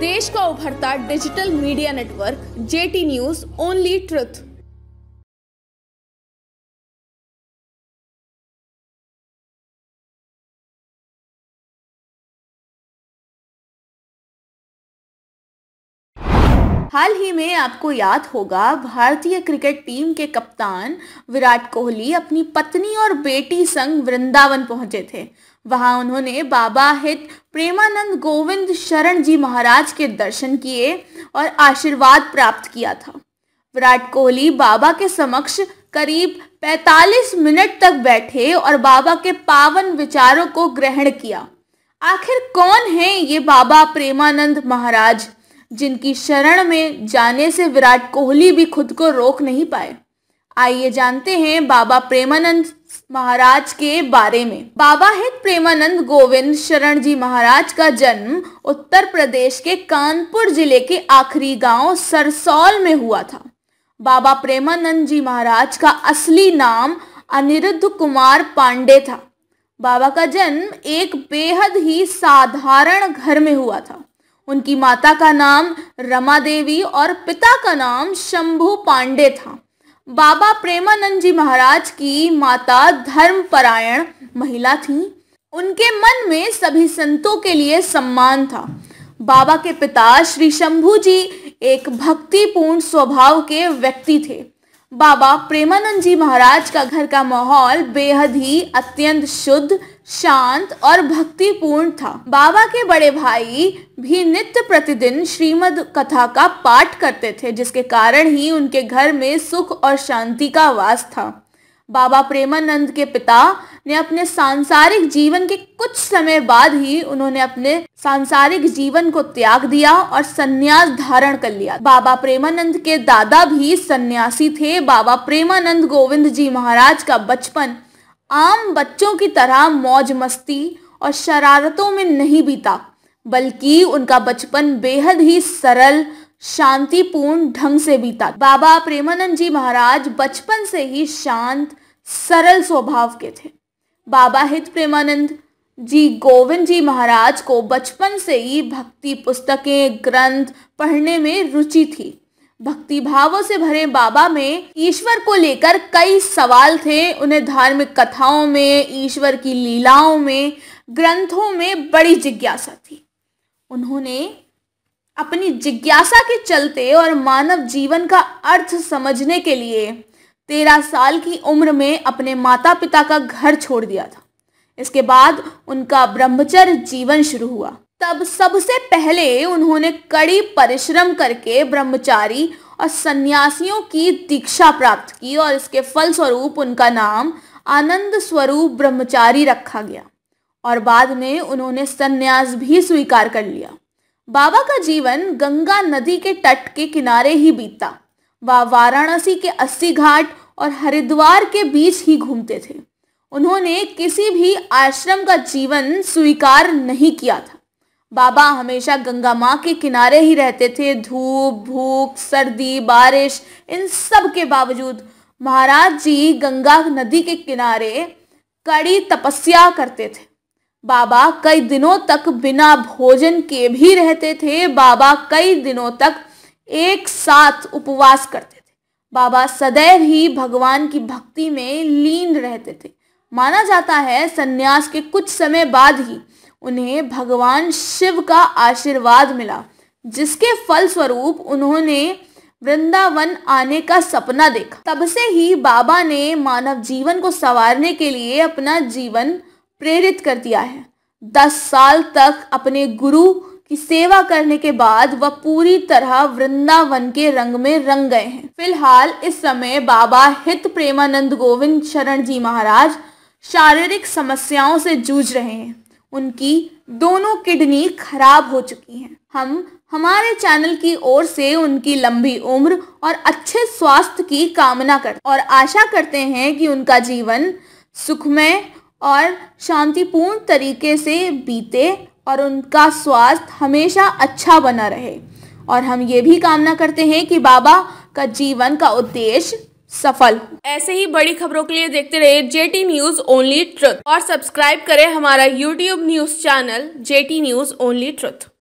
देश का उभरता digital media network JT news only truth हाल ही में आपको याद होगा भारतीय क्रिकेट टीम के कप्तान विराट कोहली अपनी पत्नी और बेटी संग वृंदावन पहुंचे थे वहां उन्होंने बाबा हित प्रेमानंद गोविंद शरण जी महाराज के दर्शन किए और आशीर्वाद प्राप्त किया था विराट कोहली बाबा के समक्ष करीब 45 मिनट तक बैठे और बाबा के पावन विचारों को ग्रहण किया आखिर कौन है ये बाबा प्रेमानंद महाराज जिनकी शरण में जाने से विराट कोहली भी खुद को रोक नहीं पाए आइए जानते हैं बाबा प्रेमानंद महाराज के बारे में बाबा हित प्रेमानंद गोविंद शरण जी महाराज का जन्म उत्तर प्रदेश के कानपुर जिले के आखिरी गांव सरसौल में हुआ था बाबा प्रेमानंद जी महाराज का असली नाम अनिरुद्ध कुमार पांडे था बाबा का जन्म एक बेहद ही साधारण घर में हुआ था उनकी माता का नाम रमा देवी और पिता का नाम शंभु पांडे था बाबा प्रेमानंद जी महाराज की माता धर्मपरायण महिला थी उनके मन में सभी संतों के लिए सम्मान था बाबा के पिता श्री शंभू जी एक भक्तिपूर्ण स्वभाव के व्यक्ति थे बाबा प्रेमानंद जी महाराज का घर का माहौल बेहद ही अत्यंत शुद्ध शांत और भक्तिपूर्ण था बाबा के बड़े भाई भी नित्य प्रतिदिन श्रीमद कथा का पाठ करते थे जिसके कारण ही उनके घर में सुख और शांति का वास था बाबा प्रेमानंद के पिता ने अपने सांसारिक जीवन के कुछ समय बाद ही उन्होंने अपने सांसारिक जीवन को त्याग दिया और सन्यास धारण कर लिया बाबा प्रेमानंद के दादा भी सन्यासी थे बाबा प्रेमानंद गोविंद जी महाराज का बचपन आम बच्चों की तरह मौज मस्ती और शरारतों में नहीं बीता बल्कि उनका बचपन बेहद ही सरल शांतिपूर्ण ढंग से बीता बाबा प्रेमानंद जी महाराज बचपन से ही शांत सरल स्वभाव के थे बाबा हित प्रेमानंद जी गोविंद जी महाराज को बचपन से ही भक्ति पुस्तकें ग्रंथ पढ़ने में रुचि थी भक्ति भावों से भरे बाबा में ईश्वर को लेकर कई सवाल थे उन्हें धार्मिक कथाओं में ईश्वर की लीलाओं में ग्रंथों में बड़ी जिज्ञासा थी उन्होंने अपनी जिज्ञासा के चलते और मानव जीवन का अर्थ समझने के लिए तेरह साल की उम्र में अपने माता पिता का घर छोड़ दिया था इसके बाद उनका ब्रह्मचर्य जीवन शुरू हुआ तब सबसे पहले उन्होंने कड़ी परिश्रम करके ब्रह्मचारी और सन्यासियों की दीक्षा प्राप्त की और इसके फलस्वरूप उनका नाम आनंद स्वरूप ब्रह्मचारी रखा गया और बाद में उन्होंने सन्यास भी स्वीकार कर लिया बाबा का जीवन गंगा नदी के तट के किनारे ही बीता व वाराणसी के अस्सी घाट और हरिद्वार के बीच ही घूमते थे उन्होंने किसी भी आश्रम का जीवन स्वीकार नहीं किया था बाबा हमेशा गंगा माँ के किनारे ही रहते थे धूप भूख सर्दी बारिश इन सब के बावजूद महाराज जी गंगा नदी के किनारे कड़ी तपस्या करते थे बाबा कई दिनों तक बिना भोजन के भी रहते थे बाबा कई दिनों तक एक साथ उपवास करते थे बाबा सदैव ही भगवान की भक्ति में लीन रहते थे माना जाता है सन्यास के कुछ समय बाद ही उन्हें भगवान शिव का आशीर्वाद मिला जिसके फलस्वरूप उन्होंने वृंदावन आने का सपना देखा तब से ही बाबा ने मानव जीवन को संवारने के लिए अपना जीवन प्रेरित कर दिया है दस साल तक अपने गुरु कि सेवा करने के बाद वह पूरी तरह वृंदावन के रंग में रंग गए हैं फिलहाल इस समय बाबा हित प्रेमानंद गोविंद शरण जी महाराज शारीरिक समस्याओं से जूझ रहे हैं उनकी दोनों किडनी खराब हो चुकी हैं हम हमारे चैनल की ओर से उनकी लंबी उम्र और अच्छे स्वास्थ्य की कामना करते और आशा करते हैं कि उनका जीवन सुखमय और शांतिपूर्ण तरीके से बीते और उनका स्वास्थ्य हमेशा अच्छा बना रहे और हम ये भी कामना करते हैं कि बाबा का जीवन का उद्देश्य सफल ऐसे ही बड़ी खबरों के लिए देखते रहे जेटी न्यूज ओनली ट्रुथ और सब्सक्राइब करें हमारा YouTube news channel JT news only truth